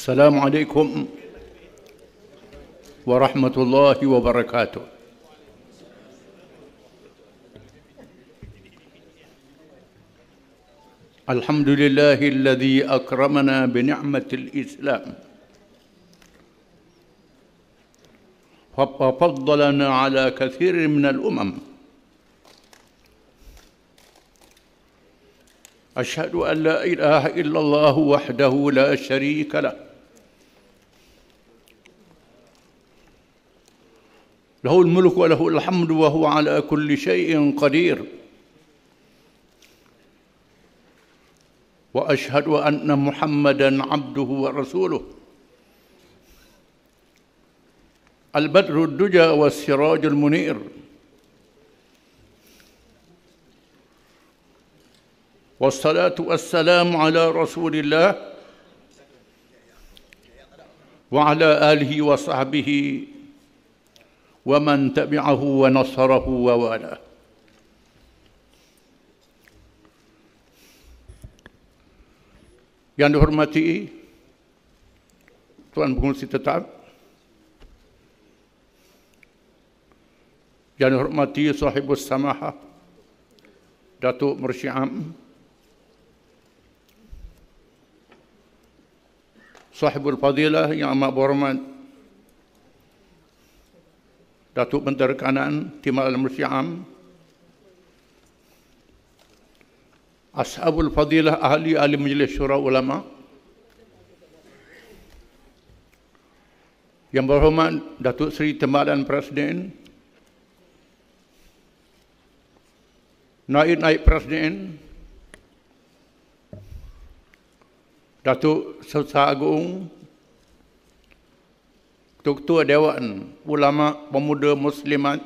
السلام عليكم ورحمة الله وبركاته الحمد لله الذي أكرمنا بنعمة الإسلام ففضلنا على كثير من الأمم أشهد أن لا إله إلا الله وحده لا شريك له له الملك وله الحمد وهو على كل شيء قدير واشهد ان محمدا عبده ورسوله البدر الدجى والسراج المنير والصلاه والسلام على رسول الله وعلى اله وصحبه ومن تبعه ونصره ووالاه Yang dihormati Tuan Pengurusi Tetap Yang dihormati Sahibus Samaha Datuk Mersyiam Sahibul Fadilah Yang amat berhormat Datuk Menteri Kanan Timur Alam Syiam Ashabul Fadilah Ahli Ahli Majlis Syura Ulama Yang berhormat Datuk Seri Timbalan Presiden Naib-naib Presiden Datuk Sosa Agung Ketua Dewan Ulama Pemuda Muslimat,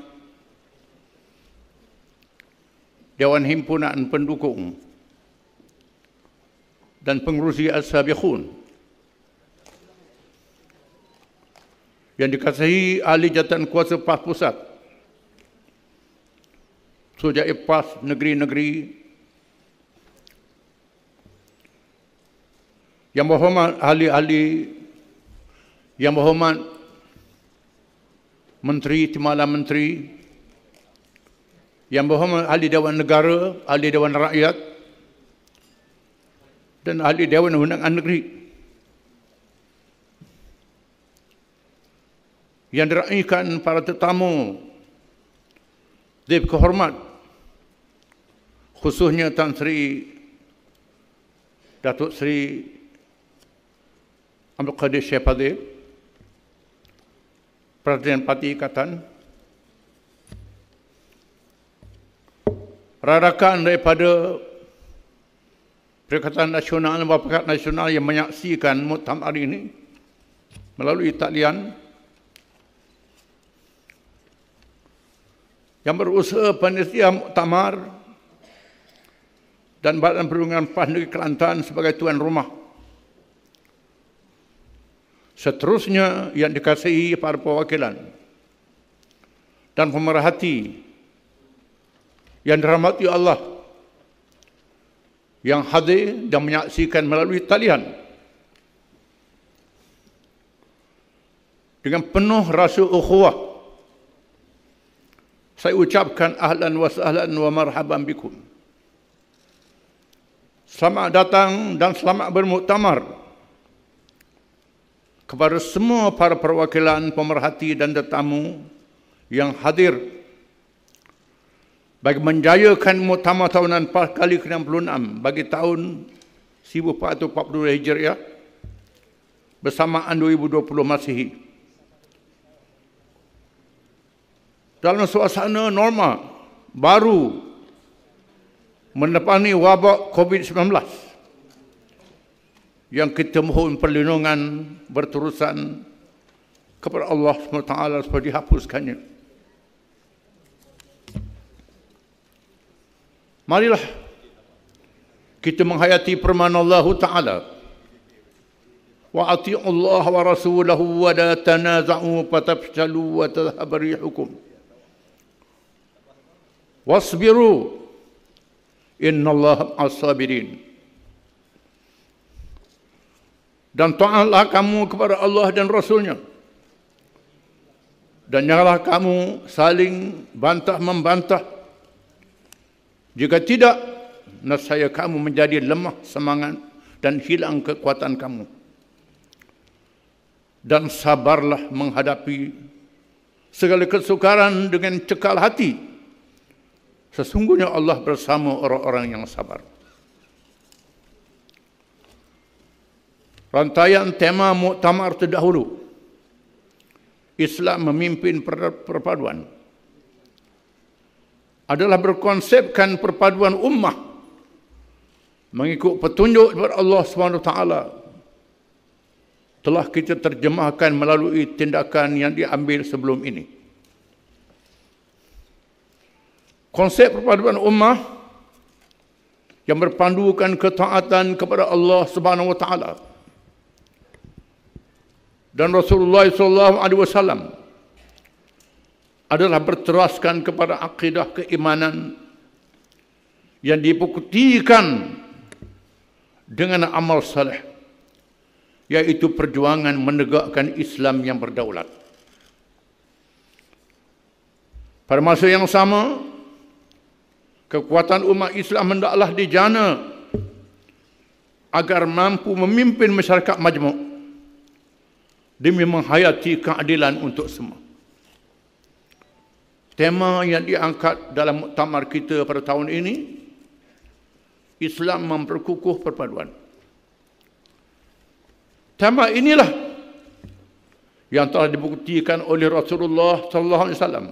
Dewan Himpunan Pendukung dan Pengurusi Ashabikhun yang dikasihi ahli jatuh kuasa PAS Pusat sejak PAS negeri-negeri yang berhormat ahli-ahli yang berhormat menteri, timbalan menteri yang berhormat ahli Dewan Negara, ahli Dewan Rakyat dan ahli Dewan Undangan Negeri yang diraihkan para tetamu Dewi Kehormat khususnya Tan Sri Datuk Sri Abdul Qadir Syekh Presiden Parti Ikatan. Rarakan daripada Perikatan Nasional dan Bapakat Nasional yang menyaksikan mutam hari ini melalui talian yang berusaha panitia muktamar dan Badan perlindungan Pahandu Kelantan sebagai tuan rumah seterusnya yang dikasihi para perwakilan dan pemerhati yang dirahmati Allah yang hadir dan menyaksikan melalui talian dengan penuh rasa ukhuwah saya ucapkan ahlan wa sahlan wa marhaban bikum selamat datang dan selamat bermuktamar kepada semua para perwakilan pemerhati dan tetamu yang hadir bagi menjayakan mutama Tahunan kali ke-66 bagi tahun 1442 Hijriah bersamaan 2020 Masihi. Dalam suasana normal baru menepani wabak COVID-19 yang kita mohon perlindungan berterusan kepada Allah SWT supaya dihapuskannya. Marilah kita menghayati permana Allah Ta'ala. Wa ati'u Allah wa rasulahu wa la tanaza'u wa tafshalu wa tazhabari hukum. Wasbiru inna as sabirin dan taatlah kamu kepada Allah dan Rasulnya. Dan janganlah kamu saling bantah-membantah. Jika tidak, nasaya kamu menjadi lemah semangat dan hilang kekuatan kamu. Dan sabarlah menghadapi segala kesukaran dengan cekal hati. Sesungguhnya Allah bersama orang-orang yang sabar. Rantaian tema muktamar terdahulu. Islam memimpin perpaduan. Adalah berkonsepkan perpaduan ummah mengikut petunjuk daripada Allah SWT telah kita terjemahkan melalui tindakan yang diambil sebelum ini. Konsep perpaduan ummah yang berpandukan ketaatan kepada Allah Subhanahu wa taala dan Rasulullah sallallahu alaihi wasallam adalah berteraskan kepada akidah keimanan yang dibuktikan dengan amal saleh yaitu perjuangan menegakkan Islam yang berdaulat. Pada masa yang sama, kekuatan umat Islam hendaklah dijana agar mampu memimpin masyarakat majmuk Demi menghayati keadilan untuk semua. Tema yang diangkat dalam muktamar kita pada tahun ini, Islam memperkukuh perpaduan. Tema inilah yang telah dibuktikan oleh Rasulullah sallallahu alaihi wasallam.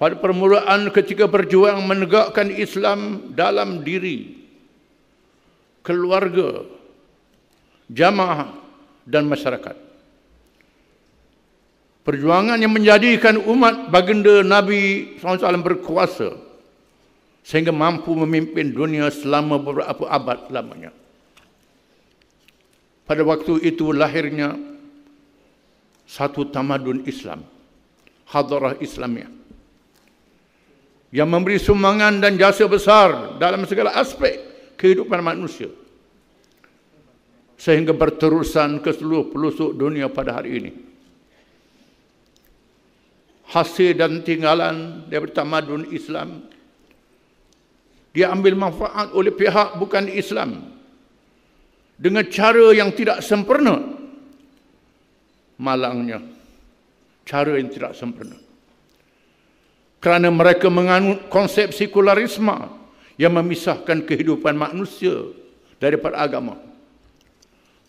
Pada permulaan ketika berjuang menegakkan Islam dalam diri keluarga jamaah dan masyarakat. Perjuangan yang menjadikan umat baginda Nabi SAW berkuasa sehingga mampu memimpin dunia selama beberapa abad lamanya. Pada waktu itu lahirnya satu tamadun Islam, hadarah Islamiah yang memberi sumbangan dan jasa besar dalam segala aspek kehidupan manusia sehingga berterusan ke seluruh pelosok dunia pada hari ini. Hasil dan tinggalan dari tamadun Islam diambil manfaat oleh pihak bukan Islam dengan cara yang tidak sempurna. Malangnya, cara yang tidak sempurna. Kerana mereka menganut konsep sekularisme yang memisahkan kehidupan manusia daripada agama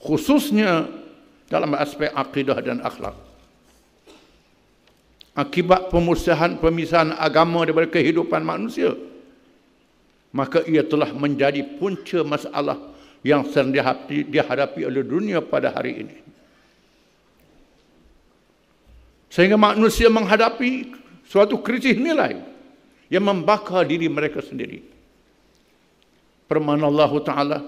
khususnya dalam aspek akidah dan akhlak akibat pemusnahan pemisahan agama daripada kehidupan manusia maka ia telah menjadi punca masalah yang sedang dihadapi, dihadapi oleh dunia pada hari ini sehingga manusia menghadapi suatu krisis nilai yang membakar diri mereka sendiri permana Allah Ta'ala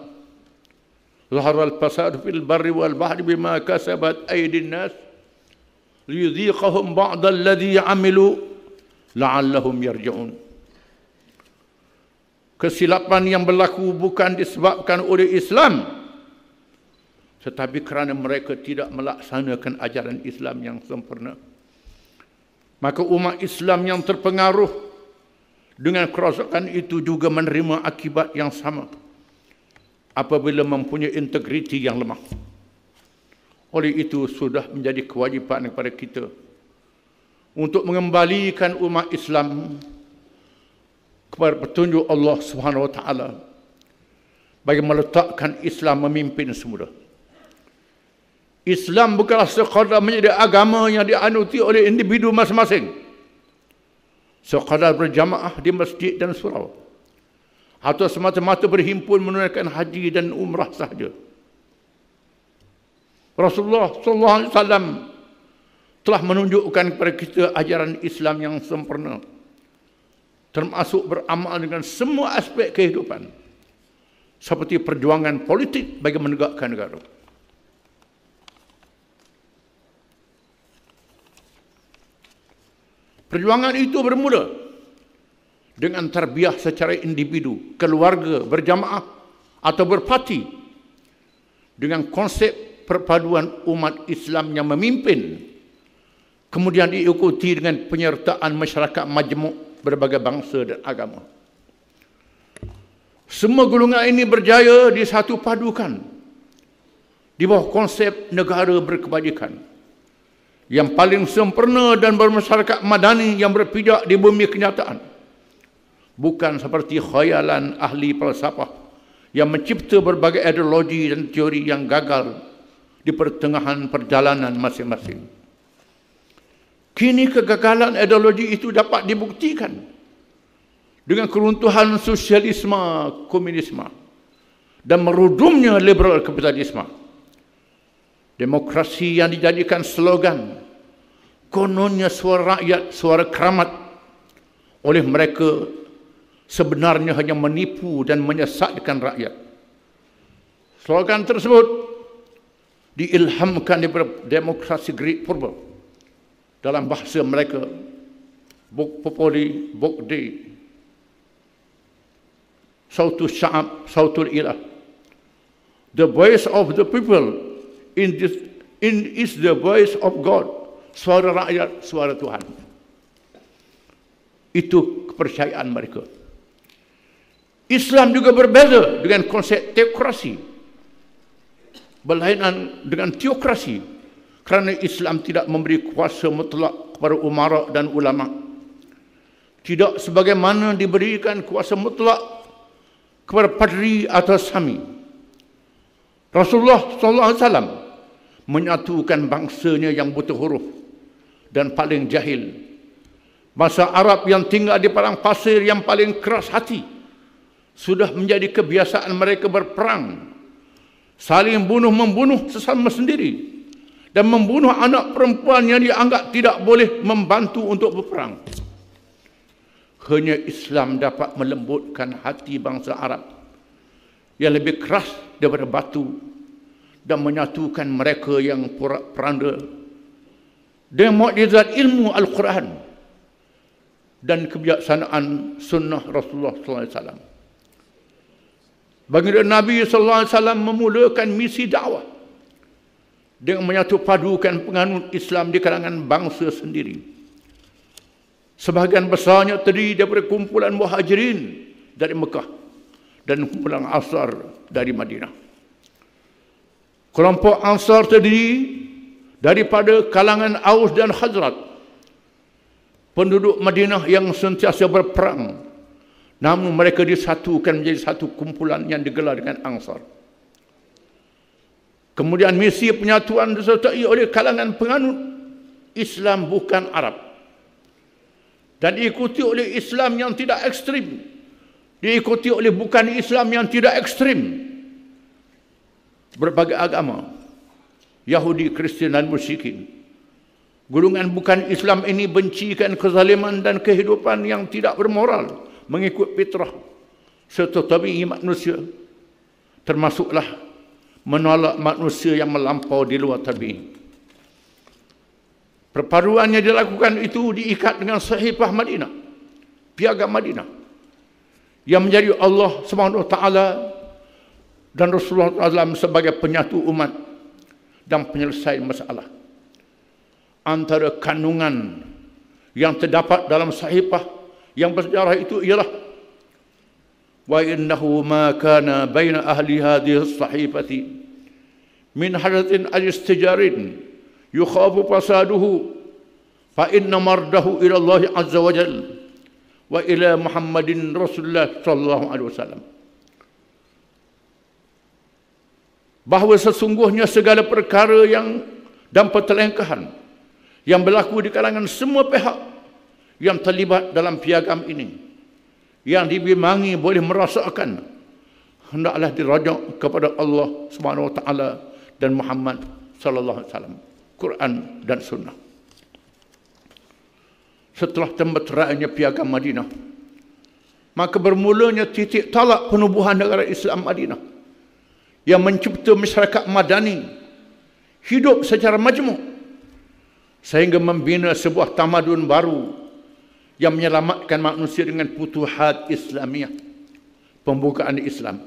ظهر الفساد في البر والبحر بما كسبت أيدي الناس ليذيقهم بعض الذي عملوا لعلهم يرجعون Kesilapan yang berlaku bukan disebabkan oleh Islam tetapi kerana mereka tidak melaksanakan ajaran Islam yang sempurna. Maka umat Islam yang terpengaruh dengan kerosakan itu juga menerima akibat yang sama apabila mempunyai integriti yang lemah. Oleh itu sudah menjadi kewajipan kepada kita untuk mengembalikan umat Islam kepada petunjuk Allah Subhanahu Wa Taala bagi meletakkan Islam memimpin semula. Islam bukanlah sekadar menjadi agama yang dianuti oleh individu masing-masing. Sekadar berjamaah di masjid dan surau atau semata-mata berhimpun menunaikan haji dan umrah sahaja. Rasulullah sallallahu alaihi wasallam telah menunjukkan kepada kita ajaran Islam yang sempurna termasuk beramal dengan semua aspek kehidupan seperti perjuangan politik bagi menegakkan negara. Perjuangan itu bermula dengan terbiah secara individu, keluarga, berjamaah atau berparti dengan konsep perpaduan umat Islam yang memimpin kemudian diikuti dengan penyertaan masyarakat majmuk berbagai bangsa dan agama. Semua golongan ini berjaya di satu padukan di bawah konsep negara berkebajikan yang paling sempurna dan bermasyarakat madani yang berpijak di bumi kenyataan bukan seperti khayalan ahli falsafah yang mencipta berbagai ideologi dan teori yang gagal di pertengahan perjalanan masing-masing. Kini kegagalan ideologi itu dapat dibuktikan dengan keruntuhan sosialisme, komunisme dan merudumnya liberal kapitalisme. Demokrasi yang dijadikan slogan kononnya suara rakyat, suara keramat oleh mereka sebenarnya hanya menipu dan menyesatkan rakyat. Slogan tersebut diilhamkan daripada demokrasi Greek purba dalam bahasa mereka Bok Popoli Bok Dei Sautu Sya'ab Sautul Ilah The voice of the people in this in is the voice of God suara rakyat suara Tuhan itu kepercayaan mereka Islam juga berbeza dengan konsep teokrasi. Berlainan dengan teokrasi. Kerana Islam tidak memberi kuasa mutlak kepada umara dan ulama. Tidak sebagaimana diberikan kuasa mutlak kepada padri atau sami. Rasulullah sallallahu alaihi wasallam menyatukan bangsanya yang buta huruf dan paling jahil. Masa Arab yang tinggal di padang pasir yang paling keras hati sudah menjadi kebiasaan mereka berperang saling bunuh membunuh sesama sendiri dan membunuh anak perempuan yang dianggap tidak boleh membantu untuk berperang hanya Islam dapat melembutkan hati bangsa Arab yang lebih keras daripada batu dan menyatukan mereka yang porak peranda dengan mukjizat ilmu Al-Quran dan kebijaksanaan sunnah Rasulullah SAW. Baginda Nabi sallallahu alaihi wasallam memulakan misi dakwah dengan menyatu padukan penganut Islam di kalangan bangsa sendiri. Sebahagian besarnya terdiri daripada kumpulan muhajirin dari Mekah dan kumpulan Ansar dari Madinah. Kelompok Ansar terdiri daripada kalangan Aus dan Khazrat, penduduk Madinah yang sentiasa berperang Namun mereka disatukan menjadi satu kumpulan yang digelar dengan Ansar. Kemudian misi penyatuan disertai oleh kalangan penganut Islam bukan Arab. Dan diikuti oleh Islam yang tidak ekstrim. Diikuti oleh bukan Islam yang tidak ekstrim. Berbagai agama. Yahudi, Kristian dan Musyikin. Gulungan bukan Islam ini bencikan kezaliman dan kehidupan yang tidak bermoral. Bermoral mengikut fitrah serta tabi'i manusia termasuklah menolak manusia yang melampau di luar tabi'i perparuannya dilakukan itu diikat dengan sahifah Madinah piagam Madinah yang menjadi Allah Taala dan Rasulullah SAW sebagai penyatu umat dan penyelesai masalah antara kandungan yang terdapat dalam sahifah yang bersejarah itu ialah wa innahu ma kana baina ahli hadhihi as-sahifati min hadatin al-istijarin yukhafu fasaduhu fa inna mardahu ila Allah azza wa jalla wa ila Muhammadin Rasulullah sallallahu alaihi wasallam bahawa sesungguhnya segala perkara yang dan pertelengkahan yang berlaku di kalangan semua pihak yang terlibat dalam piagam ini yang dibimangi boleh merasakan hendaklah dirajak kepada Allah Subhanahu wa taala dan Muhammad sallallahu alaihi wasallam Quran dan sunnah setelah tembeterainya piagam Madinah maka bermulanya titik talak penubuhan negara Islam Madinah yang mencipta masyarakat madani hidup secara majmuk sehingga membina sebuah tamadun baru yang menyelamatkan manusia dengan putuhat Islamiah pembukaan Islam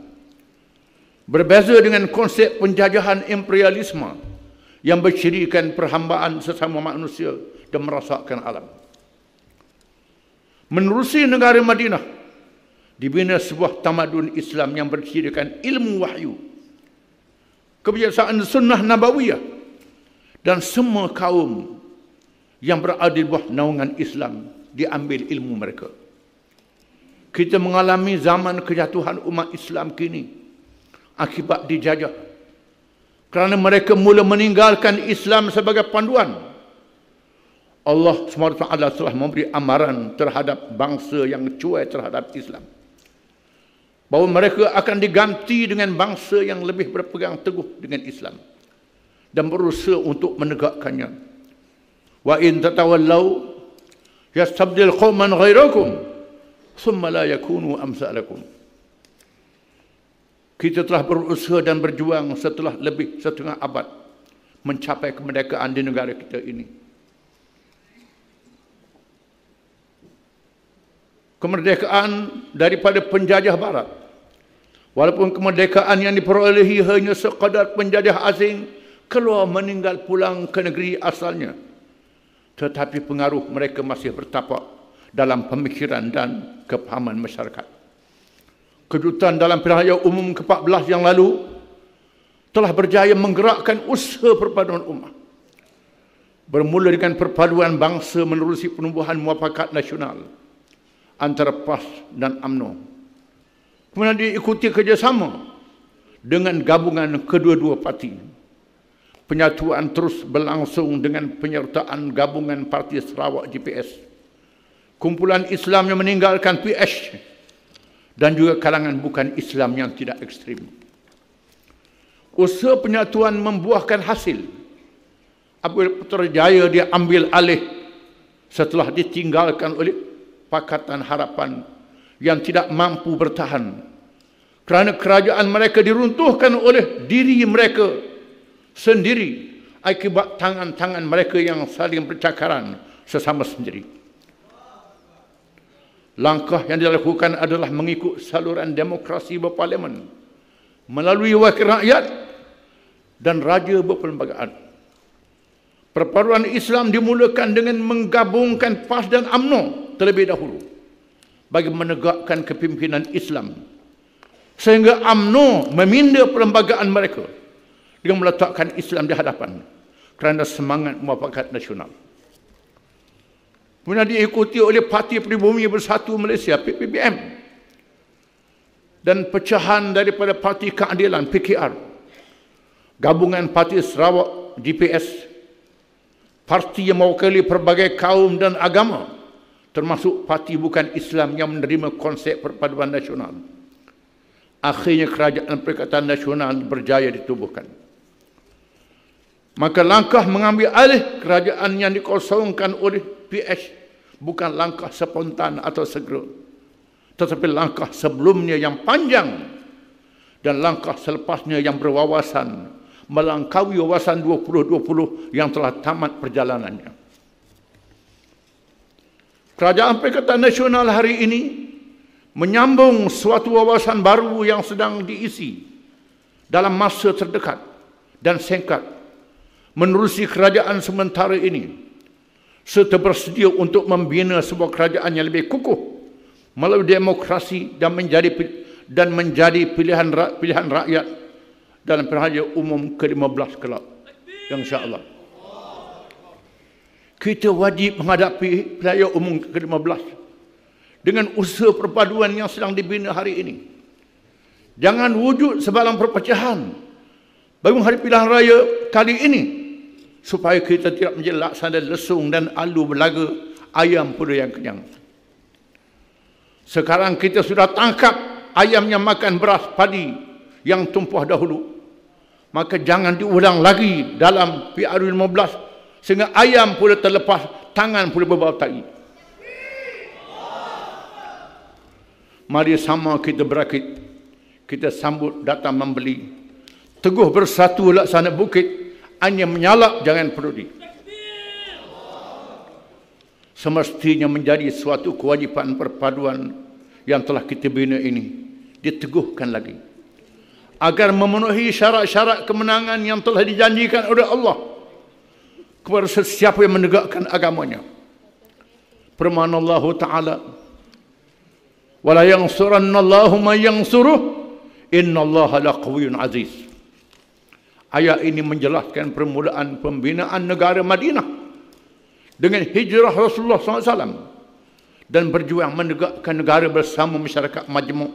berbeza dengan konsep penjajahan imperialisme yang bercirikan perhambaan sesama manusia dan merosakkan alam menerusi negara Madinah dibina sebuah tamadun Islam yang bercirikan ilmu wahyu kebiasaan sunnah nabawiyah dan semua kaum yang berada di bawah naungan Islam diambil ilmu mereka. Kita mengalami zaman kejatuhan umat Islam kini akibat dijajah. Kerana mereka mula meninggalkan Islam sebagai panduan. Allah SWT telah memberi amaran terhadap bangsa yang cuai terhadap Islam. Bahawa mereka akan diganti dengan bangsa yang lebih berpegang teguh dengan Islam. Dan berusaha untuk menegakkannya. Wa in tatawallau yastabdil qauman ghairakum thumma la yakunu amsalakum kita telah berusaha dan berjuang setelah lebih setengah abad mencapai kemerdekaan di negara kita ini kemerdekaan daripada penjajah barat walaupun kemerdekaan yang diperolehi hanya sekadar penjajah asing keluar meninggal pulang ke negeri asalnya tetapi pengaruh mereka masih bertapak dalam pemikiran dan kepahaman masyarakat. Kejutan dalam perayaan umum ke-14 yang lalu telah berjaya menggerakkan usaha perpaduan umat. Bermula dengan perpaduan bangsa menerusi penubuhan muafakat nasional antara PAS dan AMNO. Kemudian diikuti kerjasama dengan gabungan kedua-dua parti. Penyatuan terus berlangsung dengan penyertaan gabungan parti Sarawak GPS. Kumpulan Islam yang meninggalkan PH dan juga kalangan bukan Islam yang tidak ekstrim. Usaha penyatuan membuahkan hasil. Abdul Putera Jaya dia ambil alih setelah ditinggalkan oleh Pakatan Harapan yang tidak mampu bertahan kerana kerajaan mereka diruntuhkan oleh diri mereka sendiri akibat tangan-tangan mereka yang saling bercakaran sesama sendiri. Langkah yang dilakukan adalah mengikut saluran demokrasi berparlimen melalui wakil rakyat dan raja berperlembagaan. Perparuan Islam dimulakan dengan menggabungkan PAS dan UMNO terlebih dahulu bagi menegakkan kepimpinan Islam sehingga UMNO meminda perlembagaan mereka dengan meletakkan Islam di hadapan kerana semangat muafakat nasional. Kemudian diikuti oleh Parti pribumi Bersatu Malaysia, PPBM. Dan pecahan daripada Parti Keadilan, PKR. Gabungan Parti Sarawak, GPS. Parti yang mewakili pelbagai kaum dan agama. Termasuk parti bukan Islam yang menerima konsep perpaduan nasional. Akhirnya kerajaan perikatan nasional berjaya ditubuhkan. Maka langkah mengambil alih kerajaan yang dikosongkan oleh PH bukan langkah spontan atau segera. Tetapi langkah sebelumnya yang panjang dan langkah selepasnya yang berwawasan melangkaui wawasan 2020 yang telah tamat perjalanannya. Kerajaan Perikatan Nasional hari ini menyambung suatu wawasan baru yang sedang diisi dalam masa terdekat dan singkat menerusi kerajaan sementara ini serta bersedia untuk membina sebuah kerajaan yang lebih kukuh melalui demokrasi dan menjadi dan menjadi pilihan pilihan rakyat dalam pilihan umum ke-15 kelak yang insya-Allah kita wajib menghadapi pilihan umum ke-15 dengan usaha perpaduan yang sedang dibina hari ini jangan wujud sebalang perpecahan bagi menghadapi pilihan raya kali ini supaya kita tidak menjelak sana lesung dan alu belaga ayam pula yang kenyang. Sekarang kita sudah tangkap ayam yang makan beras padi yang tumpah dahulu. Maka jangan diulang lagi dalam PR 15 sehingga ayam pula terlepas, tangan pula berbau tai. Mari sama kita berakit. Kita sambut datang membeli. Teguh bersatu laksana bukit hanya menyalak jangan peduli semestinya menjadi suatu kewajipan perpaduan yang telah kita bina ini diteguhkan lagi agar memenuhi syarat-syarat kemenangan yang telah dijanjikan oleh Allah kepada sesiapa yang menegakkan agamanya permana Allah Ta'ala wala yang suranna Allahumma yang suruh inna Allah laqwiyun aziz Ayat ini menjelaskan permulaan pembinaan negara Madinah dengan hijrah Rasulullah SAW dan berjuang menegakkan negara bersama masyarakat majmuk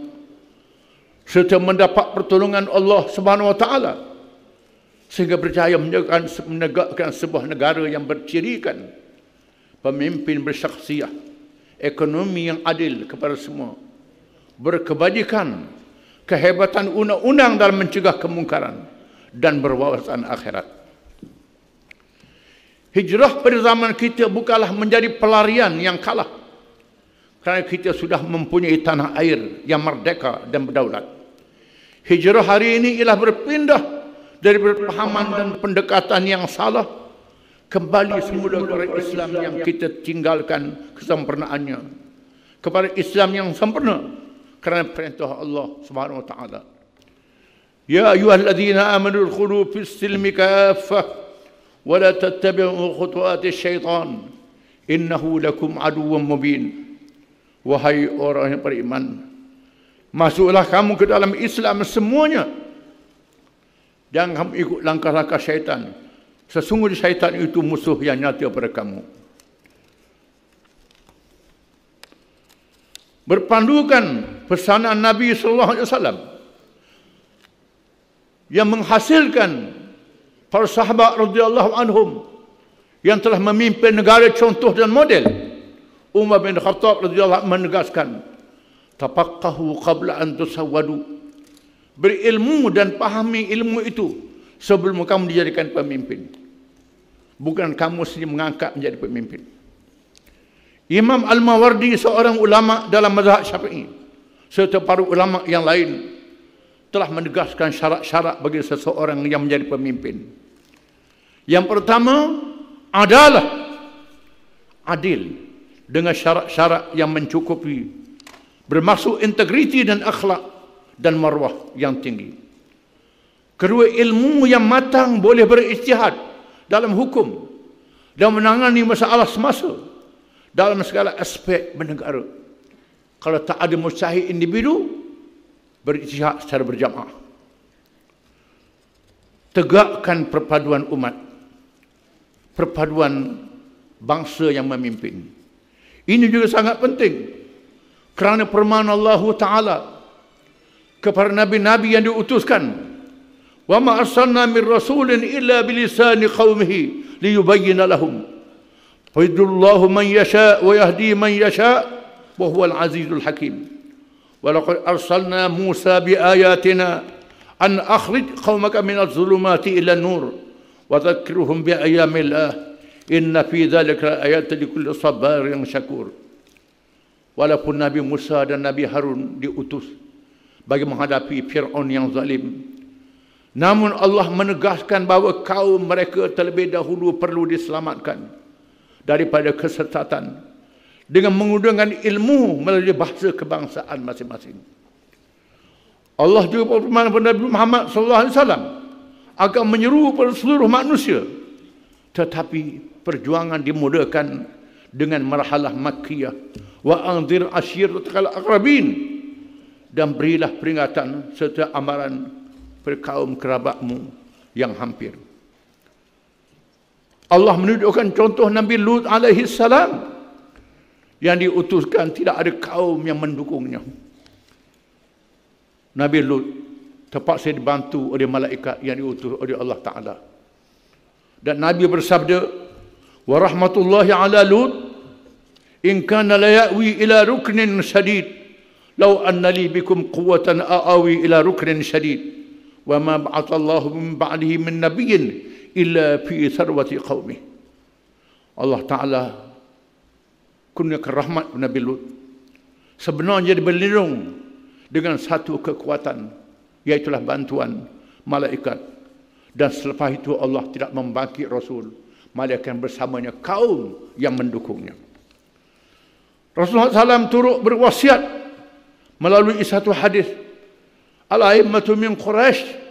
serta mendapat pertolongan Allah Subhanahu Wa Taala sehingga berjaya menegakkan, menegakkan sebuah negara yang bercirikan pemimpin bersyaksiah ekonomi yang adil kepada semua berkebajikan kehebatan undang-undang dalam mencegah kemungkaran dan berwawasan akhirat. Hijrah pada zaman kita bukanlah menjadi pelarian yang kalah. Kerana kita sudah mempunyai tanah air yang merdeka dan berdaulat. Hijrah hari ini ialah berpindah dari perpahaman dan pendekatan yang salah. Kembali semula kepada Islam yang kita tinggalkan kesempurnaannya. Kepada Islam yang sempurna. Kerana perintah Allah SWT. يا أيها الذين آمنوا ادخلوا في السلم كافة ولا تتبعوا خطوات الشيطان إنه لكم عدو مبين وهي أوراق بريمان Masuklah kamu ke dalam Islam semuanya. Jangan kamu ikut langkah-langkah syaitan. Sesungguhnya syaitan itu musuh yang nyata kepada kamu. Berpandukan pesanan Nabi sallallahu alaihi wasallam yang menghasilkan para sahabat radhiyallahu anhum yang telah memimpin negara contoh dan model Umar bin Khattab radhiyallahu anhu menegaskan tafaqahu qabla an tusawwadu berilmu dan pahami ilmu itu sebelum kamu dijadikan pemimpin bukan kamu sendiri mengangkat menjadi pemimpin Imam Al-Mawardi seorang ulama dalam mazhab Syafi'i serta para ulama yang lain telah menegaskan syarat-syarat bagi seseorang yang menjadi pemimpin. Yang pertama adalah adil dengan syarat-syarat yang mencukupi bermaksud integriti dan akhlak dan maruah yang tinggi. Kedua ilmu yang matang boleh berijtihad dalam hukum dan menangani masalah semasa dalam segala aspek bernegara. Kalau tak ada mustahil individu, berijtihad secara berjamaah. Tegakkan perpaduan umat. Perpaduan bangsa yang memimpin. Ini juga sangat penting. Kerana permohonan Allah Ta'ala kepada nabi-nabi yang diutuskan. Wa ma min rasulin illa bilisani qaumihi liyubayyin lahum. Fa man yasha wa yahdi man yasha wa huwa al-azizul hakim. ولقد أرسلنا موسى بآياتنا أن أخرج قومك من الظلمات إلى النور وذكرهم بأيام الله إن في ذلك آيات لكل صبار شكور Walaupun Nabi Musa dan Nabi Harun diutus bagi menghadapi Fir'aun yang zalim. Namun Allah menegaskan bahawa kaum mereka terlebih dahulu perlu diselamatkan daripada kesesatan dengan mengudangkan ilmu melalui bahasa kebangsaan masing-masing. Allah juga berfirman kepada Nabi Muhammad sallallahu alaihi wasallam akan menyeru kepada seluruh manusia tetapi perjuangan dimudahkan dengan marhalah makkiyah wa anzir ashir tatkal aqrabin dan berilah peringatan serta amaran perkaum kerabatmu yang hampir Allah menunjukkan contoh Nabi Lut alaihi salam yang diutuskan tidak ada kaum yang mendukungnya. Nabi Lut terpaksa dibantu oleh malaikat yang diutus oleh Allah Ta'ala. Dan Nabi bersabda, Wa rahmatullahi ala Lut, In kana la ya'wi ila ruknin syadid, Law anna li bikum quwatan a'awi ila ruknin syadid, Wa ma Allah min ba'lihi min nabiyin, Illa fi sarwati qawmih. Allah Ta'ala kurniakan rahmat Nabi Lut. Sebenarnya dia berlindung dengan satu kekuatan iaitu bantuan malaikat. Dan selepas itu Allah tidak membangkit Rasul. Malaikat bersamanya kaum yang mendukungnya. Rasulullah SAW turut berwasiat melalui satu hadis. Al-Aimmatu min Quraish.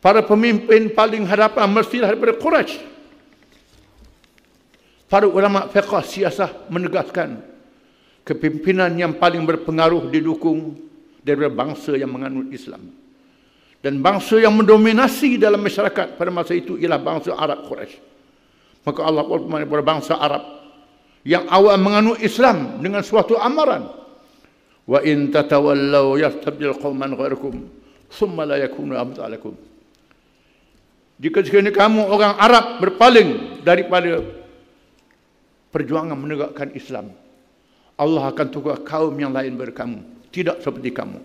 Para pemimpin paling hadapan mesti daripada Quraish. Para ulama fiqah siasah menegaskan kepimpinan yang paling berpengaruh didukung daripada bangsa yang menganut Islam. Dan bangsa yang mendominasi dalam masyarakat pada masa itu ialah bangsa Arab Quraisy. Maka Allah berfirman kepada bangsa Arab yang awal menganut Islam dengan suatu amaran. Wa in tatawallaw yastabdil qauman ghairakum thumma la yakunu amsalakum. Jika sekiranya kamu orang Arab berpaling daripada perjuangan menegakkan Islam. Allah akan tukar kaum yang lain daripada kamu. Tidak seperti kamu.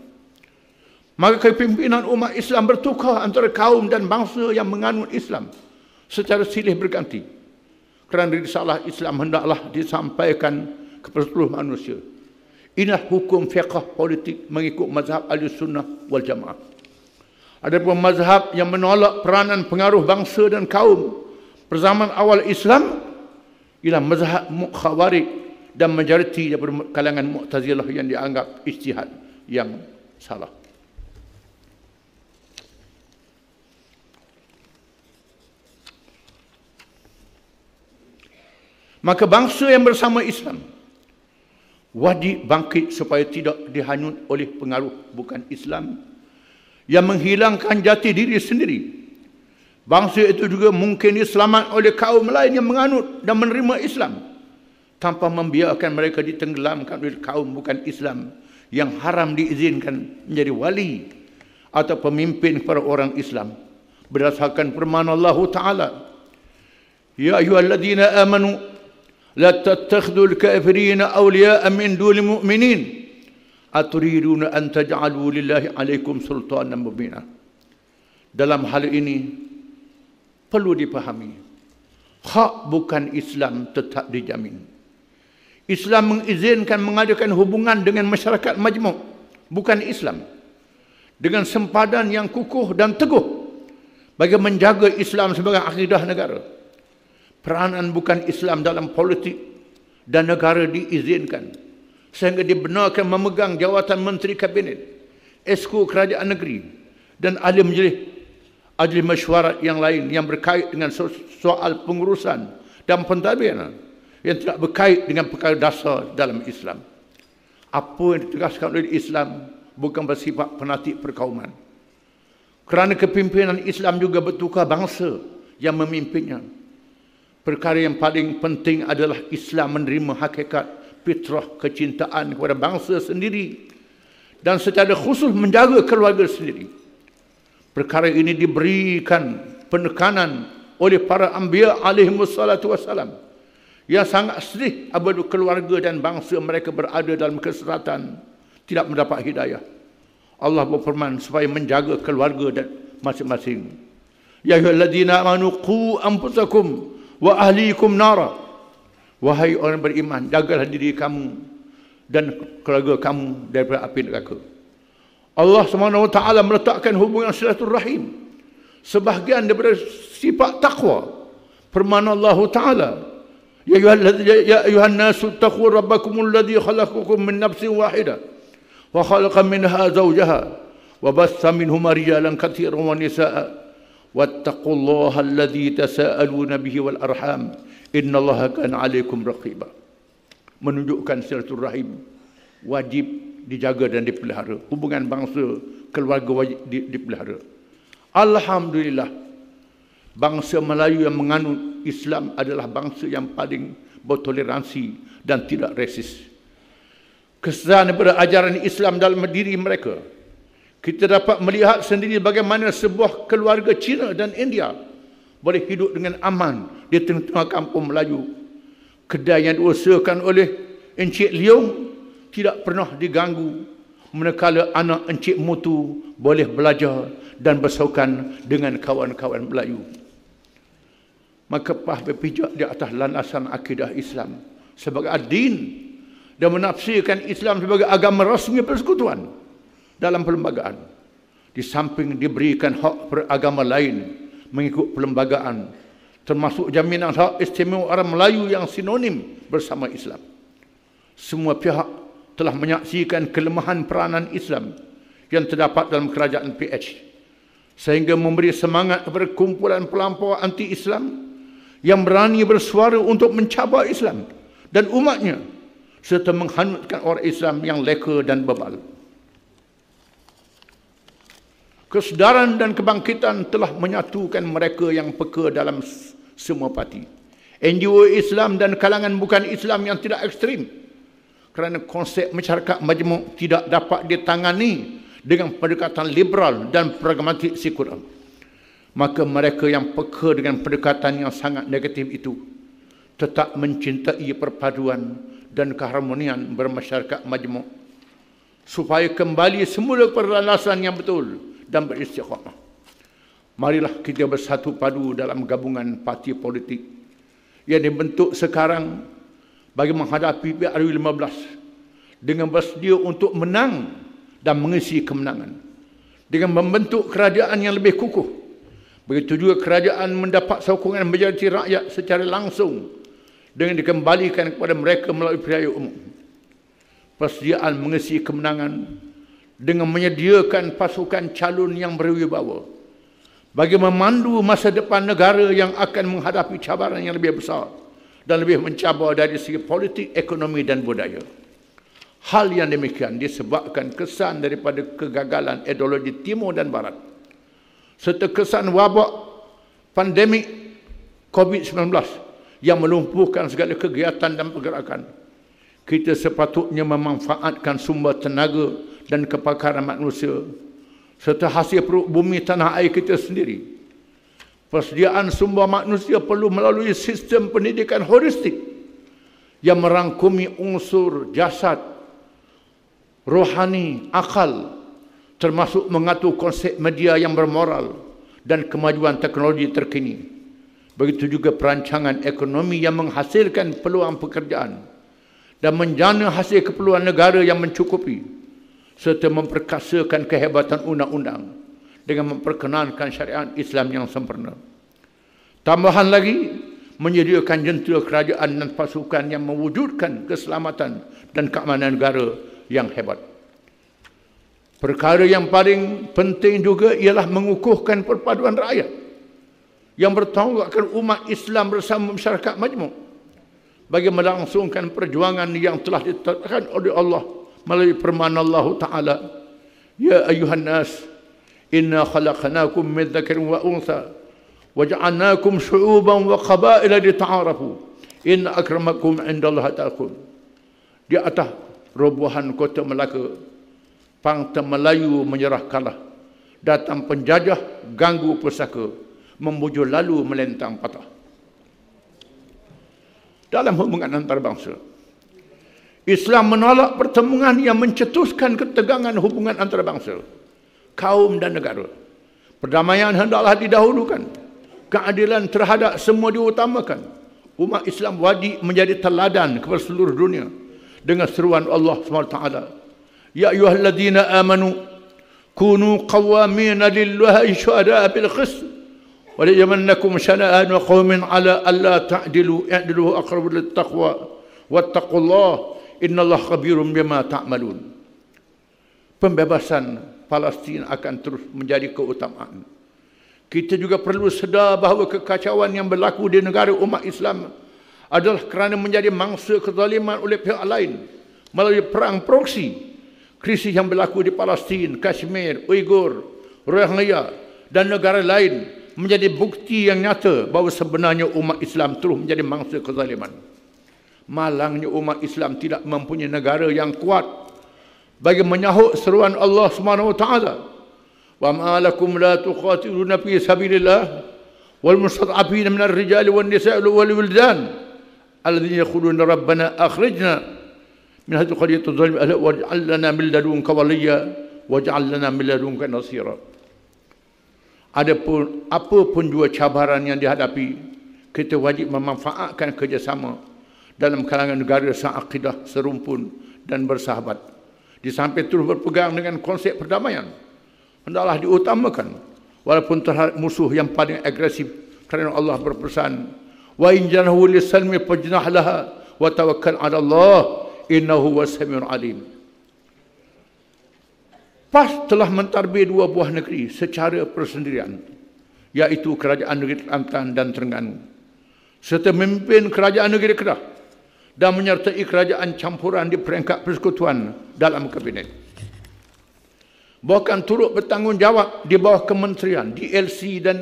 Maka kepimpinan umat Islam bertukar antara kaum dan bangsa yang menganut Islam secara silih berganti. Kerana risalah Islam hendaklah disampaikan kepada seluruh manusia. Inilah hukum fiqah politik mengikut mazhab ahli sunnah wal jamaah. Ada pun mazhab yang menolak peranan pengaruh bangsa dan kaum. Perzaman awal Islam ialah mazhab khawarij dan majoriti daripada kalangan mu'tazilah yang dianggap istihad yang salah. Maka bangsa yang bersama Islam wajib bangkit supaya tidak dihanyut oleh pengaruh bukan Islam yang menghilangkan jati diri sendiri Bangsa itu juga mungkin diselamat oleh kaum lain yang menganut dan menerima Islam. Tanpa membiarkan mereka ditenggelamkan oleh kaum bukan Islam. Yang haram diizinkan menjadi wali atau pemimpin para orang Islam. Berdasarkan firman Allah Ta'ala. Ya ayuhalladzina amanu. La tattakhdul kafirina awliya'a min duli mu'minin. Aturiduna an taj'alu lillahi alaikum sultanan mubinah. Dalam hal ini, perlu dipahami. Hak bukan Islam tetap dijamin. Islam mengizinkan mengadakan hubungan dengan masyarakat majmuk, bukan Islam. Dengan sempadan yang kukuh dan teguh bagi menjaga Islam sebagai akidah negara. Peranan bukan Islam dalam politik dan negara diizinkan sehingga dibenarkan memegang jawatan menteri kabinet, Esko kerajaan negeri dan ahli majlis adli mesyuarat yang lain yang berkait dengan so- soal pengurusan dan pentadbiran yang tidak berkait dengan perkara dasar dalam Islam. Apa yang ditugaskan oleh Islam bukan bersifat penatik perkauman. Kerana kepimpinan Islam juga bertukar bangsa yang memimpinnya. Perkara yang paling penting adalah Islam menerima hakikat fitrah kecintaan kepada bangsa sendiri dan secara khusus menjaga keluarga sendiri perkara ini diberikan penekanan oleh para ambia alaihi salatu wassalam yang sangat sedih apabila keluarga dan bangsa mereka berada dalam kesesatan tidak mendapat hidayah Allah berfirman supaya menjaga keluarga dan masing-masing ya ayyuhallazina amanu qu anfusakum wa ahliikum nara wahai orang beriman jagalah diri kamu dan keluarga kamu daripada api neraka Allah SWT meletakkan hubungan silaturrahim sebahagian daripada sifat taqwa, permana Allah Taala ya ayuhan ya nasu taqur rabbakum alladhi khalakukum min nafsin wahida, wa khalqa minha zawjaha wa bassa minhuma rijalan katsiran wa nisaa wattaqullaha alladhi tasaaluna bihi wal arham innallaha kana alaikum raqiba menunjukkan silaturrahim wajib dijaga dan dipelihara. Hubungan bangsa keluarga wajib di, dipelihara. Alhamdulillah bangsa Melayu yang menganut Islam adalah bangsa yang paling bertoleransi dan tidak resis. Kesan daripada ajaran Islam dalam diri mereka. Kita dapat melihat sendiri bagaimana sebuah keluarga Cina dan India boleh hidup dengan aman di tengah-tengah kampung Melayu. Kedai yang diusahakan oleh Encik Leong tidak pernah diganggu manakala anak Encik Mutu boleh belajar dan bersaukan dengan kawan-kawan Melayu. Maka Pah berpijak di atas landasan akidah Islam sebagai adin dan menafsirkan Islam sebagai agama rasmi persekutuan dalam perlembagaan. Di samping diberikan hak peragama lain mengikut perlembagaan termasuk jaminan hak istimewa orang Melayu yang sinonim bersama Islam. Semua pihak telah menyaksikan kelemahan peranan Islam yang terdapat dalam kerajaan PH sehingga memberi semangat kepada kumpulan pelampau anti-Islam yang berani bersuara untuk mencabar Islam dan umatnya serta menghanutkan orang Islam yang leka dan bebal. Kesedaran dan kebangkitan telah menyatukan mereka yang peka dalam semua parti. NGO Islam dan kalangan bukan Islam yang tidak ekstrim kerana konsep masyarakat majmuk tidak dapat ditangani dengan pendekatan liberal dan pragmatik sekular. Maka mereka yang peka dengan pendekatan yang sangat negatif itu tetap mencintai perpaduan dan keharmonian bermasyarakat majmuk supaya kembali semula kepada landasan yang betul dan beristiqamah. Marilah kita bersatu padu dalam gabungan parti politik yang dibentuk sekarang bagi menghadapi PRU 15 dengan bersedia untuk menang dan mengisi kemenangan dengan membentuk kerajaan yang lebih kukuh begitu juga kerajaan mendapat sokongan majoriti rakyat secara langsung dengan dikembalikan kepada mereka melalui pilihan umum persediaan mengisi kemenangan dengan menyediakan pasukan calon yang berwibawa bagi memandu masa depan negara yang akan menghadapi cabaran yang lebih besar dan lebih mencabar dari segi politik, ekonomi dan budaya. Hal yang demikian disebabkan kesan daripada kegagalan ideologi timur dan barat serta kesan wabak pandemik COVID-19 yang melumpuhkan segala kegiatan dan pergerakan. Kita sepatutnya memanfaatkan sumber tenaga dan kepakaran manusia serta hasil perut bumi tanah air kita sendiri Persediaan sumber manusia perlu melalui sistem pendidikan holistik yang merangkumi unsur jasad, rohani, akal termasuk mengatur konsep media yang bermoral dan kemajuan teknologi terkini. Begitu juga perancangan ekonomi yang menghasilkan peluang pekerjaan dan menjana hasil keperluan negara yang mencukupi serta memperkasakan kehebatan undang-undang dengan memperkenankan syariat Islam yang sempurna. Tambahan lagi, menyediakan jentera kerajaan dan pasukan yang mewujudkan keselamatan dan keamanan negara yang hebat. Perkara yang paling penting juga ialah mengukuhkan perpaduan rakyat yang bertanggungjawabkan umat Islam bersama masyarakat majmuk bagi melangsungkan perjuangan yang telah ditetapkan oleh Allah melalui permana Allah Ta'ala. Ya ayuhan nas, إنا خلقناكم من ذكر وأنثى وجعلناكم wa qabaila لتعارفوا إن أكرمكم عند الله أتقاكم di atas robohan kota Melaka pangta Melayu menyerah kalah datang penjajah ganggu pusaka membujur lalu melentang patah dalam hubungan antarabangsa Islam menolak pertemuan yang mencetuskan ketegangan hubungan antarabangsa bangsa kaum dan negara. Perdamaian hendaklah didahulukan. Keadilan terhadap semua diutamakan. Umat Islam wajib menjadi teladan kepada seluruh dunia dengan seruan Allah SWT. Ya ayuhalladzina amanu kunu qawwamin lillahi syuhada bil qist wa la yamannakum shana'an wa qawmin ala alla ta'dilu i'dilu aqrabu lit taqwa wattaqullaha innallaha khabirum bima ta'malun. Pembebasan Palestin akan terus menjadi keutamaan. Kita juga perlu sedar bahawa kekacauan yang berlaku di negara umat Islam adalah kerana menjadi mangsa kezaliman oleh pihak lain melalui perang proksi. Krisis yang berlaku di Palestin, Kashmir, Uyghur, Rohingya dan negara lain menjadi bukti yang nyata bahawa sebenarnya umat Islam terus menjadi mangsa kezaliman. Malangnya umat Islam tidak mempunyai negara yang kuat bagi menyahut seruan Allah Subhanahu wa taala wa ma lakum la tuqatiluna fi sabilillah wal mustad'afina minar rijali wan nisa'i wal wildan alladhina yaquluna rabbana akhrijna min hadhihi qaryati adh-dhalim ahla waj'al lana min ladunka waliya waj'al lana min ladunka nasira adapun apa pun dua cabaran yang dihadapi kita wajib memanfaatkan kerjasama dalam kalangan negara seakidah serumpun dan bersahabat di samping terus berpegang dengan konsep perdamaian hendaklah diutamakan walaupun terhadap musuh yang paling agresif kerana Allah berpesan wa in janahu lisalmi fajnah laha wa tawakkal ala Allah innahu wasami'un alim Pas telah mentarbi dua buah negeri secara persendirian iaitu kerajaan negeri Kelantan dan Terengganu serta memimpin kerajaan negeri Kedah dan menyertai kerajaan campuran di peringkat persekutuan dalam kabinet. Bahkan turut bertanggungjawab di bawah kementerian, di LC dan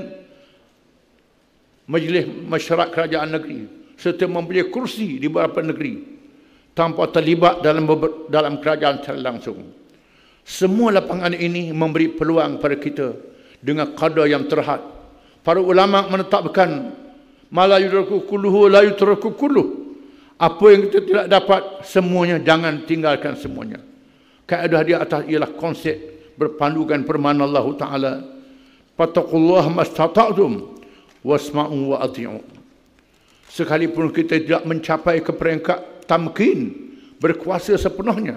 Majlis Masyarakat Kerajaan Negeri serta mempunyai kursi di beberapa negeri tanpa terlibat dalam dalam kerajaan secara langsung. Semua lapangan ini memberi peluang kepada kita dengan kadar yang terhad. Para ulama menetapkan malayudraku kulluhu la yutraku kulluhu apa yang kita tidak dapat semuanya jangan tinggalkan semuanya. Kaedah di atas ialah konsep berpandukan permana Allah Taala. Patokullah mastata'tum wasma'u wa ati'u. Sekalipun kita tidak mencapai ke peringkat tamkin berkuasa sepenuhnya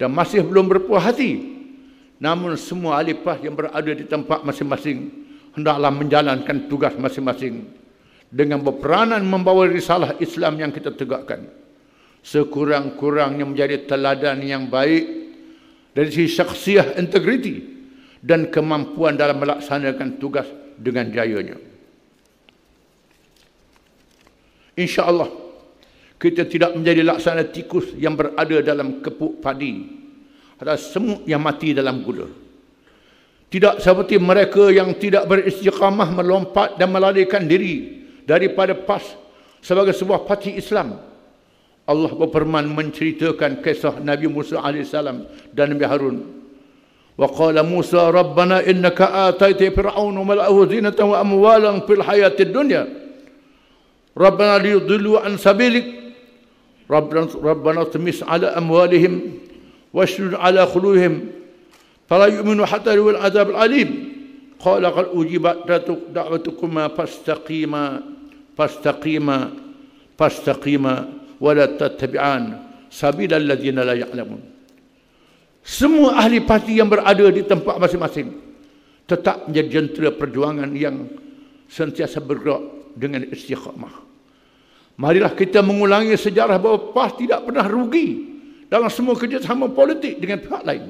dan masih belum berpuas hati. Namun semua alifah yang berada di tempat masing-masing hendaklah menjalankan tugas masing-masing dengan berperanan membawa risalah Islam yang kita tegakkan sekurang-kurangnya menjadi teladan yang baik dari sisi syaksiah integriti dan kemampuan dalam melaksanakan tugas dengan jayanya. Insya Allah kita tidak menjadi laksana tikus yang berada dalam kepuk padi atau semut yang mati dalam gula. Tidak seperti mereka yang tidak beristiqamah melompat dan melarikan diri daripada PAS sebagai sebuah parti Islam. Allah berfirman menceritakan kisah Nabi Musa AS dan Nabi Harun. Wa qala Musa Rabbana innaka ataita fir'auna mal'ahu zinatan wa amwalan fil hayati dunya Rabbana liyudlu an sabilik Rabbana Rabbana tamis ala amwalihim washdud ala khuluhim fala yu'minu hatta yaru al-'adab al-'alim qala qad ujibat da'watukuma fastaqima فاستقيما فاستقيما ولا تتبعان سبيل الذين لا يعلمون semua ahli parti yang berada di tempat masing-masing tetap menjadi jentera perjuangan yang sentiasa bergerak dengan istiqamah. Marilah kita mengulangi sejarah bahawa PAS tidak pernah rugi dalam semua kerjasama politik dengan pihak lain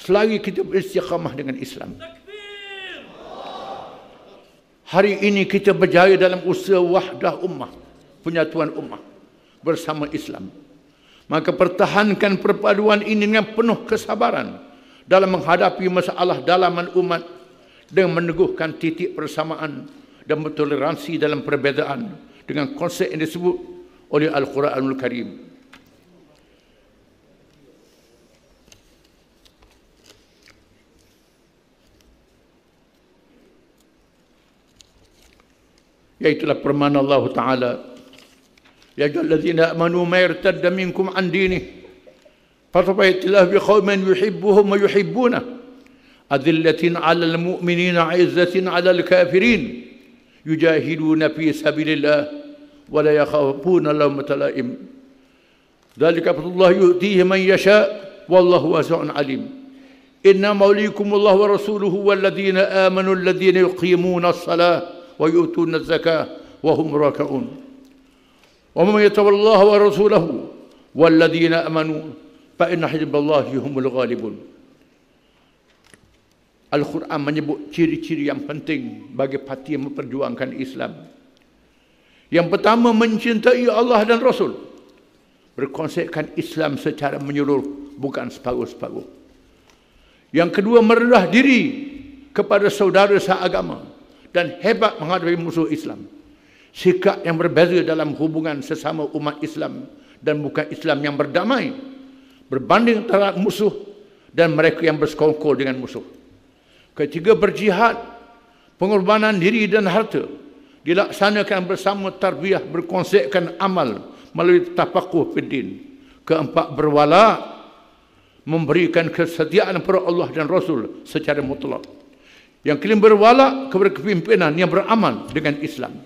selagi kita beristiqamah dengan Islam. Hari ini kita berjaya dalam usaha wahdah ummah, penyatuan ummah bersama Islam. Maka pertahankan perpaduan ini dengan penuh kesabaran dalam menghadapi masalah dalaman umat dengan meneguhkan titik persamaan dan toleransi dalam perbezaan dengan konsep yang disebut oleh Al-Quranul Karim يأتي لك فرمان الله تعالى يا أيها الذين آمنوا ما يرتد منكم عن دينه فسوف يأتي الله بقوم يحبهم ويحبونه أذلة على المؤمنين عزة على الكافرين يجاهدون في سبيل الله ولا يخافون لومة لائم ذلك فضل الله يؤتيه من يشاء والله واسع عليم إنما وليكم الله ورسوله والذين آمنوا الذين يقيمون الصلاة ويؤتون الزكاة وهم راكعون ومن يتول الله ورسوله والذين آمنوا فإن حزب الله هم الغالبون Al-Quran menyebut ciri-ciri yang penting bagi parti yang memperjuangkan Islam. Yang pertama mencintai Allah dan Rasul. Berkonsepkan Islam secara menyeluruh bukan separuh-separuh. Yang kedua merendah diri kepada saudara seagama dan hebat menghadapi musuh Islam. Sikap yang berbeza dalam hubungan sesama umat Islam dan bukan Islam yang berdamai berbanding terhadap musuh dan mereka yang bersekongkol dengan musuh. Ketiga berjihad, pengorbanan diri dan harta dilaksanakan bersama tarbiyah berkonsepkan amal melalui tapakuh pendin. Keempat berwala memberikan kesetiaan kepada Allah dan Rasul secara mutlak yang kalian berwala kepada kepimpinan yang beramal dengan Islam.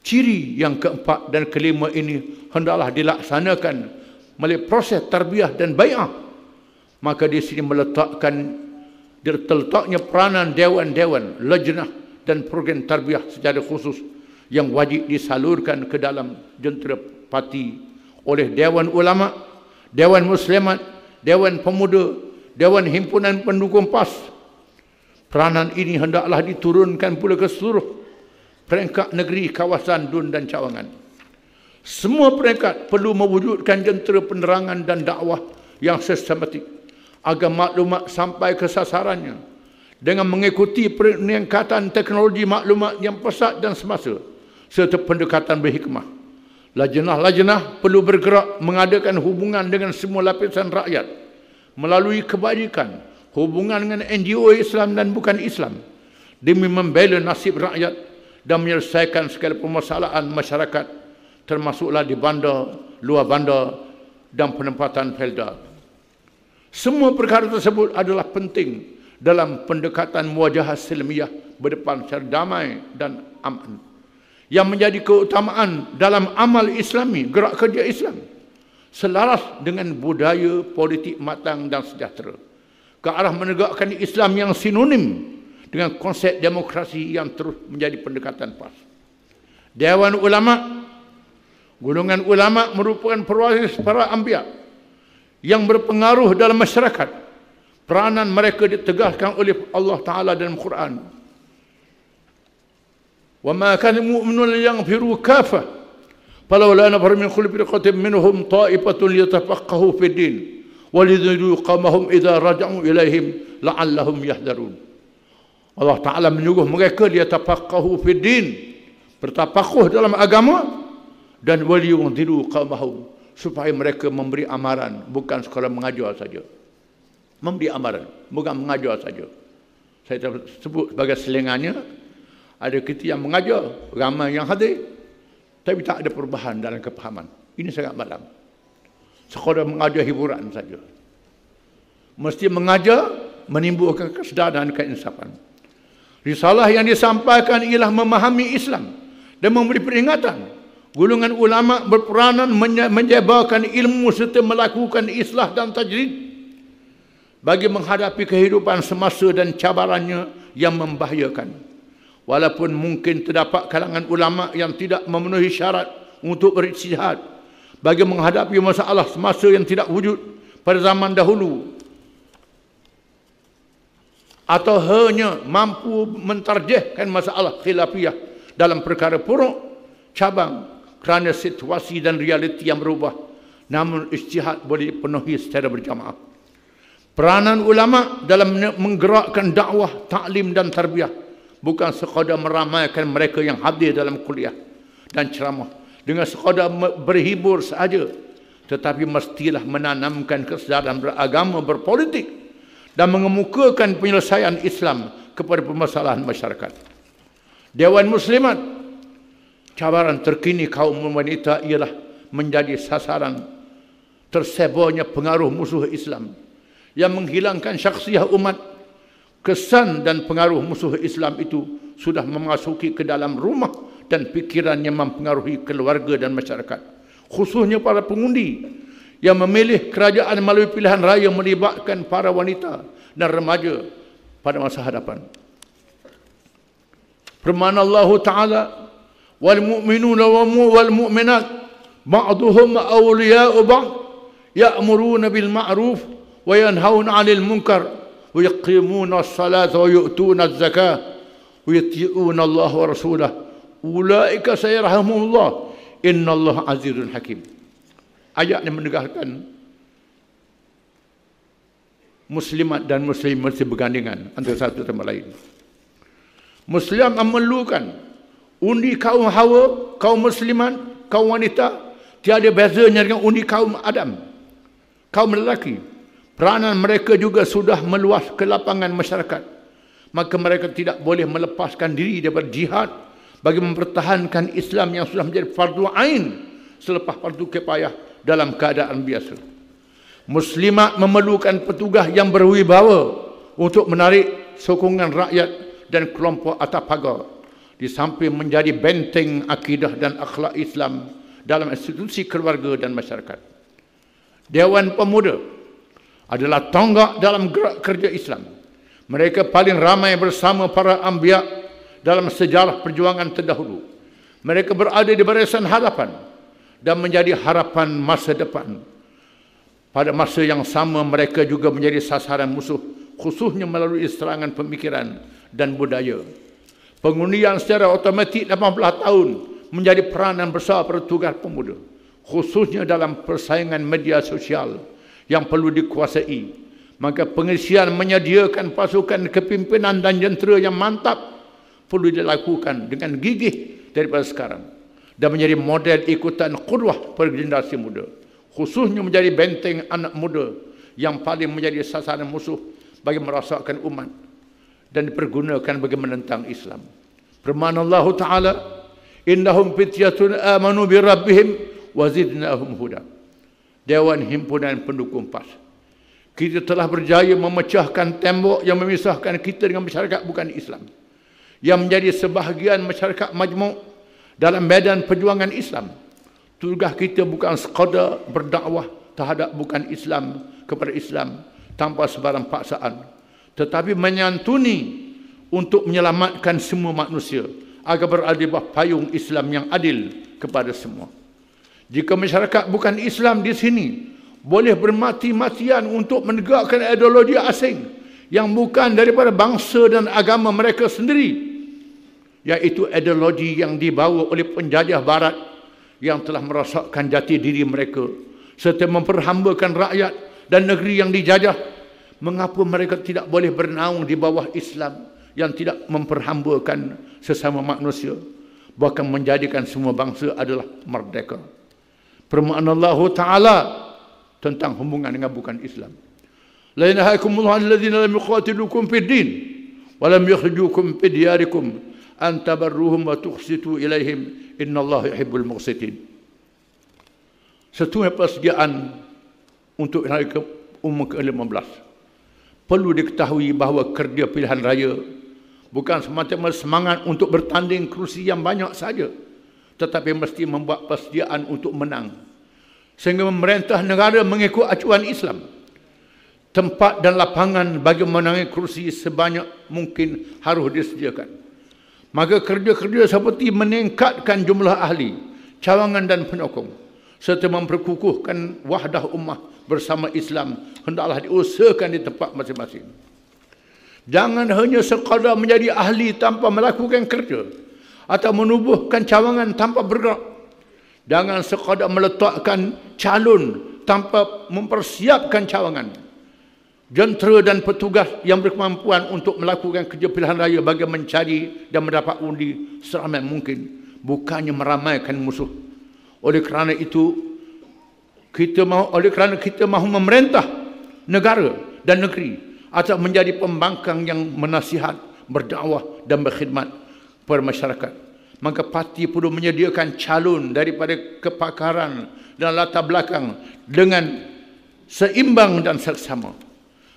Ciri yang keempat dan kelima ini hendaklah dilaksanakan melalui proses tarbiyah dan bai'ah. Maka di sini meletakkan diletaknya peranan dewan-dewan, lejenah dan program tarbiyah secara khusus yang wajib disalurkan ke dalam jentera parti oleh dewan ulama, dewan muslimat, dewan pemuda, dewan himpunan pendukung PAS, peranan ini hendaklah diturunkan pula ke seluruh peringkat negeri, kawasan, dun dan cawangan. Semua peringkat perlu mewujudkan jentera penerangan dan dakwah yang sistematik agar maklumat sampai ke sasarannya dengan mengikuti peningkatan teknologi maklumat yang pesat dan semasa serta pendekatan berhikmah. Lajenah-lajenah perlu bergerak mengadakan hubungan dengan semua lapisan rakyat melalui kebajikan, hubungan dengan NGO Islam dan bukan Islam demi membela nasib rakyat dan menyelesaikan segala permasalahan masyarakat termasuklah di bandar, luar bandar dan penempatan felda. Semua perkara tersebut adalah penting dalam pendekatan wajah silmiah berdepan secara damai dan aman yang menjadi keutamaan dalam amal islami, gerak kerja Islam selaras dengan budaya politik matang dan sejahtera ke arah menegakkan Islam yang sinonim dengan konsep demokrasi yang terus menjadi pendekatan PAS. Dewan Ulama, golongan ulama merupakan perwakilan para ambia yang berpengaruh dalam masyarakat. Peranan mereka ditegaskan oleh Allah Taala dalam Quran. Wa ma kana mu'minun yaghfiru kafa falaw la nafar min minhum taibatul yatafaqahu fi din walidhu qamahum idza raja'u ilaihim la'allahum yahdharun Allah taala menyuruh mereka dia tafaqahu fid din bertafaqquh dalam agama dan walidhu qamahum supaya mereka memberi amaran bukan sekadar mengajar saja memberi amaran bukan mengajar saja saya sebut sebagai selingannya ada kita yang mengajar ramai yang hadir tapi tak ada perubahan dalam kepahaman ini sangat malam sekadar mengajar hiburan saja. Mesti mengajar menimbulkan kesedaran dan keinsafan. Risalah yang disampaikan ialah memahami Islam dan memberi peringatan. Golongan ulama berperanan menyebarkan ilmu serta melakukan islah dan tajrid bagi menghadapi kehidupan semasa dan cabarannya yang membahayakan. Walaupun mungkin terdapat kalangan ulama yang tidak memenuhi syarat untuk berisihat bagi menghadapi masalah semasa yang tidak wujud pada zaman dahulu atau hanya mampu mentarjihkan masalah khilafiyah dalam perkara puruk cabang kerana situasi dan realiti yang berubah namun istihad boleh dipenuhi secara berjamaah peranan ulama dalam menggerakkan dakwah taklim dan tarbiyah bukan sekadar meramaikan mereka yang hadir dalam kuliah dan ceramah dengan sekadar berhibur saja tetapi mestilah menanamkan kesedaran beragama berpolitik dan mengemukakan penyelesaian Islam kepada permasalahan masyarakat Dewan Muslimat cabaran terkini kaum wanita ialah menjadi sasaran tersebarnya pengaruh musuh Islam yang menghilangkan syaksiah umat kesan dan pengaruh musuh Islam itu sudah memasuki ke dalam rumah dan pikirannya mempengaruhi keluarga dan masyarakat. Khususnya para pengundi yang memilih kerajaan melalui pilihan raya melibatkan para wanita dan remaja pada masa hadapan. Permana Allah Ta'ala wal mu'minun wa wal mu'minat ba'duhum awliya'u ba'd ya'muruna bil ma'ruf wa yanhauna 'anil munkar wa yuqimuna as-salata wa yu'tuna az-zakata wa yuti'una Allah wa rasulahu ulaika sayarhamullah innallaha azizun hakim ayat yang menegaskan muslimat dan muslim mesti bergandengan antara satu sama lain muslim memerlukan undi kaum hawa kaum muslimat kaum wanita tiada bezanya dengan undi kaum adam kaum lelaki peranan mereka juga sudah meluas ke lapangan masyarakat maka mereka tidak boleh melepaskan diri daripada jihad bagi mempertahankan Islam yang sudah menjadi fardu ain selepas fardu kepayah dalam keadaan biasa. Muslimat memerlukan petugas yang berwibawa untuk menarik sokongan rakyat dan kelompok atas pagar di samping menjadi benteng akidah dan akhlak Islam dalam institusi keluarga dan masyarakat. Dewan Pemuda adalah tonggak dalam gerak kerja Islam. Mereka paling ramai bersama para ambiak dalam sejarah perjuangan terdahulu. Mereka berada di barisan harapan dan menjadi harapan masa depan. Pada masa yang sama mereka juga menjadi sasaran musuh khususnya melalui serangan pemikiran dan budaya. Pengundian secara automatik 18 tahun menjadi peranan besar pada tugas pemuda khususnya dalam persaingan media sosial yang perlu dikuasai. Maka pengisian menyediakan pasukan kepimpinan dan jentera yang mantap perlu dilakukan dengan gigih daripada sekarang dan menjadi model ikutan kudwah pergenerasi muda khususnya menjadi benteng anak muda yang paling menjadi sasaran musuh bagi merosakkan umat dan dipergunakan bagi menentang Islam. Permana Allah Ta'ala Innahum fityatun amanu bi rabbihim wa zidnahum huda. Dewan himpunan pendukung PAS. Kita telah berjaya memecahkan tembok yang memisahkan kita dengan masyarakat bukan Islam yang menjadi sebahagian masyarakat majmuk dalam medan perjuangan Islam. Tugas kita bukan sekadar berdakwah terhadap bukan Islam kepada Islam tanpa sebarang paksaan tetapi menyantuni untuk menyelamatkan semua manusia agar berada bawah payung Islam yang adil kepada semua. Jika masyarakat bukan Islam di sini boleh bermati-matian untuk menegakkan ideologi asing yang bukan daripada bangsa dan agama mereka sendiri iaitu ideologi yang dibawa oleh penjajah barat yang telah merosakkan jati diri mereka serta memperhambakan rakyat dan negeri yang dijajah mengapa mereka tidak boleh bernaung di bawah Islam yang tidak memperhambakan sesama manusia bahkan menjadikan semua bangsa adalah merdeka permohonan Allah taala tentang hubungan dengan bukan Islam la ilaha illallah alladzina lam yuqatilukum fid din wa an tabarruhum wa tuqsitu ilaihim innallahu yuhibbul muqsitin setiap persediaan untuk hari ke umur ke-15 perlu diketahui bahawa kerja pilihan raya bukan semata-mata semangat untuk bertanding kerusi yang banyak saja tetapi mesti membuat persediaan untuk menang sehingga pemerintah negara mengikut acuan Islam tempat dan lapangan bagi menangi kerusi sebanyak mungkin harus disediakan Maka kerja-kerja seperti meningkatkan jumlah ahli, cawangan dan penyokong serta memperkukuhkan wahdah ummah bersama Islam hendaklah diusahakan di tempat masing-masing. Jangan hanya sekadar menjadi ahli tanpa melakukan kerja atau menubuhkan cawangan tanpa bergerak. Jangan sekadar meletakkan calon tanpa mempersiapkan cawangan jentera dan petugas yang berkemampuan untuk melakukan kerja pilihan raya bagi mencari dan mendapat undi seramai mungkin bukannya meramaikan musuh oleh kerana itu kita mahu oleh kerana kita mahu memerintah negara dan negeri atau menjadi pembangkang yang menasihat berdakwah dan berkhidmat kepada masyarakat maka parti perlu menyediakan calon daripada kepakaran dan latar belakang dengan seimbang dan seksama.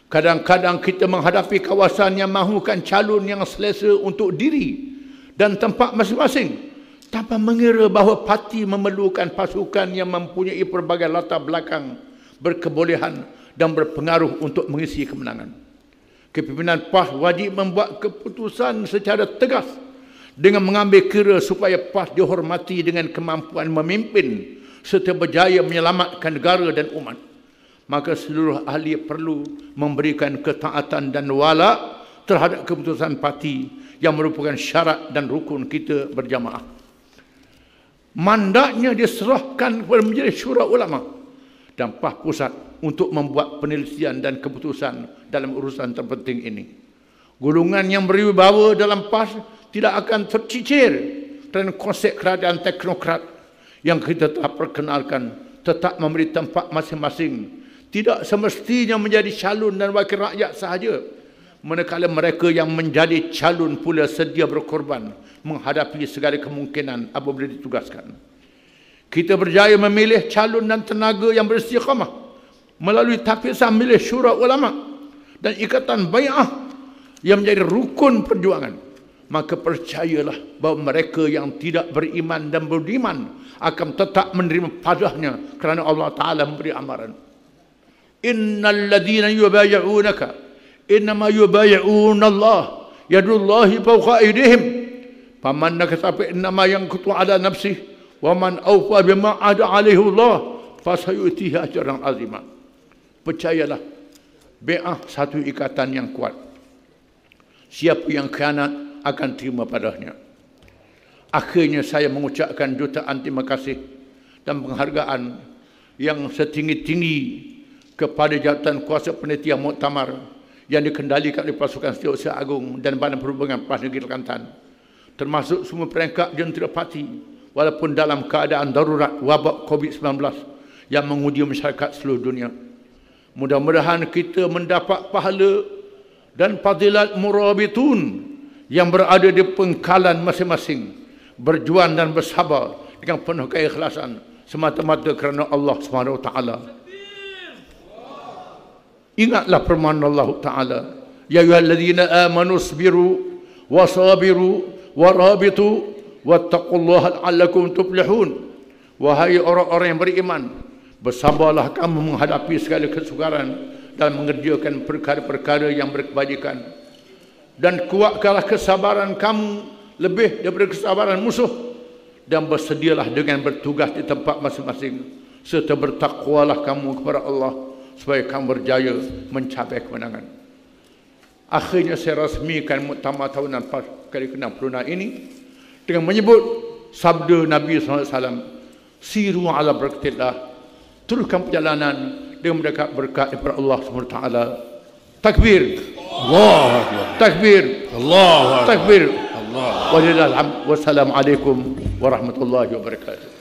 Kadang-kadang kita menghadapi kawasan yang mahukan calon yang selesa untuk diri dan tempat masing-masing tanpa mengira bahawa parti memerlukan pasukan yang mempunyai pelbagai latar belakang berkebolehan dan berpengaruh untuk mengisi kemenangan. Kepimpinan PAS wajib membuat keputusan secara tegas dengan mengambil kira supaya PAS dihormati dengan kemampuan memimpin serta berjaya menyelamatkan negara dan umat maka seluruh ahli perlu memberikan ketaatan dan wala terhadap keputusan parti yang merupakan syarat dan rukun kita berjamaah. Mandatnya diserahkan kepada majlis syura ulama dan PAH pusat untuk membuat penelitian dan keputusan dalam urusan terpenting ini. Golongan yang berwibawa dalam PAS tidak akan tercicir dan konsep kerajaan teknokrat yang kita telah perkenalkan tetap memberi tempat masing-masing tidak semestinya menjadi calon dan wakil rakyat sahaja manakala mereka yang menjadi calon pula sedia berkorban menghadapi segala kemungkinan apabila ditugaskan kita berjaya memilih calon dan tenaga yang beristiqamah melalui tafizah milih syura ulama dan ikatan bai'ah yang menjadi rukun perjuangan maka percayalah bahawa mereka yang tidak beriman dan beriman akan tetap menerima padahnya kerana Allah Ta'ala memberi amaran. إن الذين يبايعونك إنما يبايعون الله يد الله فوق أيديهم فمن نكث فإنما ينكت على نفسه ومن أوفى بما عاد عليه الله فسيؤتيه أجرا عظيما Percayalah Bia satu ikatan yang kuat Siapa yang khianat akan terima padahnya Akhirnya saya mengucapkan jutaan terima kasih Dan penghargaan yang setinggi-tinggi kepada jabatan kuasa penitia muktamar yang dikendalikan oleh pasukan setiausaha agung dan badan perhubungan PAS Negeri Kelantan termasuk semua perangkap jentera parti walaupun dalam keadaan darurat wabak COVID-19 yang menguji masyarakat seluruh dunia. Mudah-mudahan kita mendapat pahala dan fadilat murabitun yang berada di pengkalan masing-masing berjuang dan bersabar dengan penuh keikhlasan semata-mata kerana Allah Swt ingatlah firman Allah Taala ya ayyuhallazina amanu sabiru wasabiru warabitu wattaqullaha la'allakum tuflihun wahai orang-orang yang beriman bersabarlah kamu menghadapi segala kesukaran dan mengerjakan perkara-perkara yang berkebajikan dan kuatkanlah kesabaran kamu lebih daripada kesabaran musuh dan bersedialah dengan bertugas di tempat masing-masing serta bertakwalah kamu kepada Allah supaya kamu berjaya mencapai kemenangan. Akhirnya saya rasmikan muktamar tahunan kali ke-66 ini dengan menyebut sabda Nabi SAW Siru ala berkatilah Teruskan perjalanan dengan mendekat berkat daripada Allah SWT Takbir Allah Takbir Allah Takbir Allah, Takbir. Allah. Wassalamualaikum warahmatullahi wabarakatuh